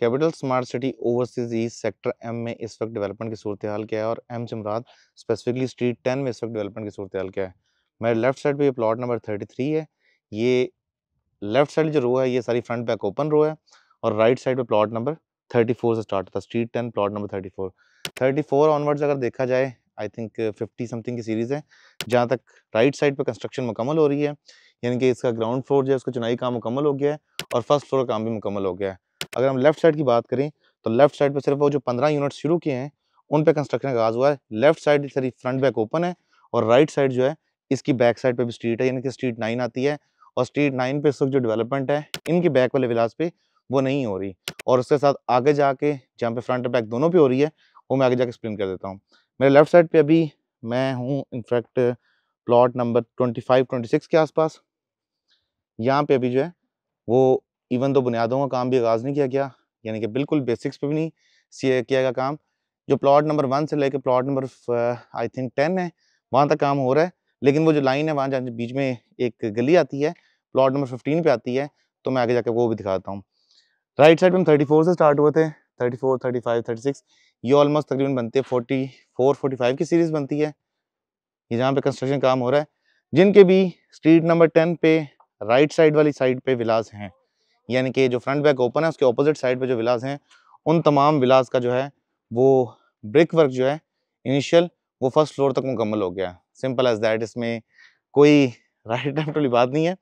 capital smart city overseas east sector M में इस वक्त डेवलपमेंट की सूरत हाल क्या है और एम से मुराद स्पेसिफिकली स्ट्रीट टेन में इस वक्त डेवलपमेंट की सूरत हाल क्या है मेरे लेफ्ट साइड पर यह प्लॉट नंबर थर्टी थ्री है ये लेफ्ट साइड जो रो है ये सारी फ्रंट बैक ओपन रो है और राइट साइड पर प्लॉट नंबर थर्टी फोर से स्टार्ट होता है street ten plot number thirty four thirty four onwards अगर देखा जाए आई थिंक फिफ्टी समथिंग की सीरीज़ है जहाँ तक राइट साइड पर कंस्ट्रक्शन मुकम्मल हो रही है यानी कि इसका ग्राउंड फ्लोर जो है उसका चुनाई काम मुकम्मल हो गया है और फर्स्ट फ्लोर का काम भी मुकम्मल हो गया है अगर हम लेफ्ट साइड की बात करें तो लेफ्ट साइड पर सिर्फ वो जो पंद्रह यूनिट शुरू किए हैं उन पर कंस्ट्रक्शन आगाज हुआ है लेफ्ट साइड सारी फ्रंट बैक ओपन है और राइट साइड जो है इसकी बैक साइड पर भी स्ट्रीट है यानी कि स्ट्रीट नाइन आती है और स्ट्रीट नाइन पे इस जो डेवलपमेंट है इनके बैक वाले विलास पे वो नहीं हो रही और उसके साथ आगे जाके जहाँ पे फ्रंट बैक दोनों पे हो रही है वो मैं आगे जाके एक्सप्लेन कर देता हूँ मेरे लेफ्ट साइड पे अभी मैं हूँ in fact plot number twenty five twenty six के आसपास यहाँ पे अभी जो है वो इवन तो बुनियादों का काम भी आगाज़ नहीं किया गया यानी कि बिल्कुल बेसिक्स पे भी नहीं किया गया काम जो प्लॉट नंबर वन से लेकर plot number I think ten है वहाँ तक काम हो रहा है लेकिन वो जो लाइन है वहाँ जहाँ बीच में एक गली आती है प्लॉट नंबर फिफ्टीन पे आती है तो मैं आगे जाकर वो भी दिखाता हूँ राइट साइड में थर्टी फोर से स्टार्ट हुए थे thirty four thirty five thirty six ये ऑलमोस्ट तकरीबन बनती है फोर्टी फोर फोर्टी फाइव की सीरीज़ बनती है ये जहाँ पे कंस्ट्रक्शन काम हो रहा है जिनके भी स्ट्रीट नंबर टेन पे राइट साइड वाली साइड पे विलास हैं यानी कि जो फ्रंट बैक ओपन है उसके ऑपोजिट साइड पे जो विलास हैं उन तमाम विलास का जो है वो ब्रिक वर्क जो है इनिशियल वो फर्स्ट फ्लोर तक मुकम्मल हो गया सिंपल एज दैट इसमें कोई राइट टाइम वाली बात नहीं है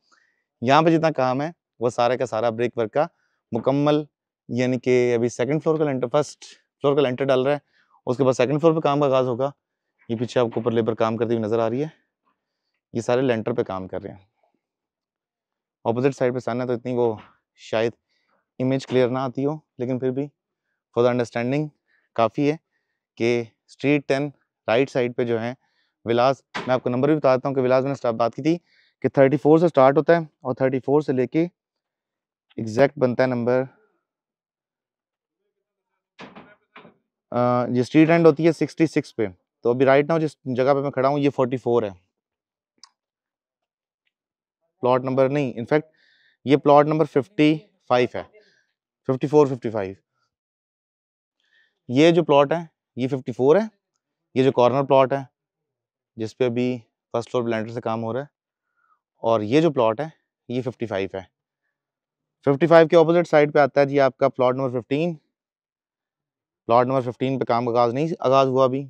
यहाँ पे जितना काम है वो सारे का सारा ब्रेक वर्क का मुकम्मल यानी कि अभी सेकेंड फ्लोर का लेंटर फर्स्ट फ्लोर का लेंटर डाल रहा है उसके बाद सेकेंड फ्लोर पर काम का आगाज़ होगा ये पीछे आपको ऊपर लेबर काम करती हुई नज़र आ रही है ये सारे लेंटर पे काम कर रहे हैं ऑपोजिट साइड पे सामने तो इतनी वो शायद इमेज क्लियर ना आती हो लेकिन फिर भी फॉर द अंडरस्टैंडिंग काफ़ी है कि स्ट्रीट टेन राइट साइड पे जो है विलास मैं आपको नंबर भी बता देता हूँ कि विलास मैंने बात की थी कि 34 से स्टार्ट होता है और 34 से लेके एग्जैक्ट बनता है नंबर ये स्ट्रीट एंड होती है 66 पे तो अभी राइट ना जिस जगह पे मैं खड़ा हूँ ये 44 है प्लॉट नंबर नहीं इनफैक्ट ये प्लॉट नंबर फिफ्टी फाइव है फिफ्टी फोर फिफ्टी फाइव ये जो प्लॉट है ये फिफ्टी फोर है ये जो कॉर्नर प्लॉट है जिस पे अभी फर्स्ट फ्लोर ब्लेंडर से काम हो रहा है और ये जो प्लॉट है ये फिफ्टी फाइव है फिफ्टी फाइव के ऑपोजिट साइड पे आता है जी आपका plot number fifteen plot number fifteen पे काम आगाज़ नहीं आगाज़ हुआ अभी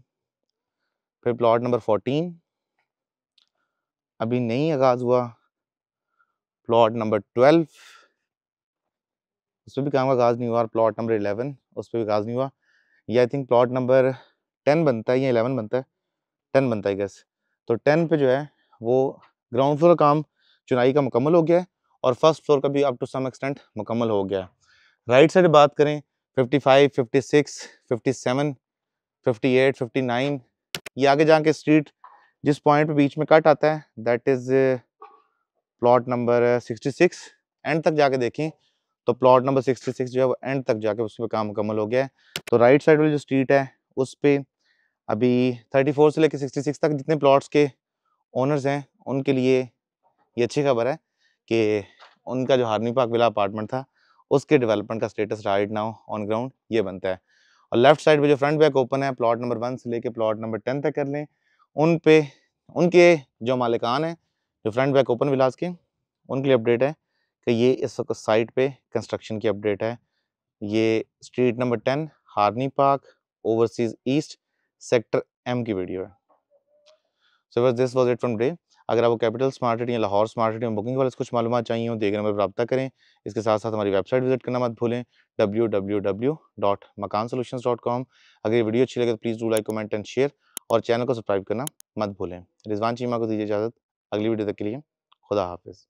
फिर प्लॉट नंबर फोर्टीन अभी नहीं आगाज़ हुआ प्लॉट नंबर ट्वेल्व उस पर भी काम का काज नहीं हुआ और प्लॉट नंबर इलेवन उस पर भी काज नहीं हुआ ये I think plot number ten बनता है या इलेवन बनता है टेन बनता है गैस तो टेन पे जो है वो ग्राउंड फ्लोर का काम चुनाई का मुकम्मल हो गया है और फर्स्ट फ्लोर का भी अप टू सम एक्सटेंट मुकम्मल हो गया है राइट साइड बात करें 55, 56, 57, 58, 59 ये आगे जाके स्ट्रीट जिस पॉइंट पे बीच में कट आता है that is plot number sixty six end तक जाके देखें तो प्लॉट नंबर सिक्सटी सिक्स जो है वो एंड तक जाके उस पर काम मुकम्मल हो गया है तो राइट साइड वाली जो स्ट्रीट है उस पर अभी थर्टी फोर से लेकर सिक्सटी सिक्स तक जितने प्लॉट्स के ओनर्स हैं उनके लिए ये अच्छी खबर है कि उनका जो हार्नी पार्क विला अपार्टमेंट था उसके डेवलपमेंट का status right now on ground ये बनता है और लेफ्ट साइड पर जो फ्रंट बैक ओपन है प्लॉट नंबर वन से लेके प्लॉट नंबर टेन तक कर लें उन पे उनके जो मालिकान हैं जो फ्रंट बैक ओपन विलास के उनके लिए अपडेट है कि ये इस वक्त साइट पे कंस्ट्रक्शन की अपडेट है ये स्ट्रीट नंबर टेन हारनी park overseas east sector M की वीडियो है सो बस this was it from day अगर आपको कैपिटल स्मार्ट सिटी या लाहौर स्मार्ट सिटी में बुकिंग वाले कुछ मालूम चाहिए हो देख नंबर पर करें इसके साथ साथ हमारी वेबसाइट विजिट करना मत भूलें W W W dot Makaan dot com अगर ये वीडियो अच्छी लगे तो please do like comment and share और चैनल को सब्सक्राइब करना मत भूलें रिजवान चीमा को दीजिए इजाज़त अगली वीडियो तक के लिए खुदा हाफिज़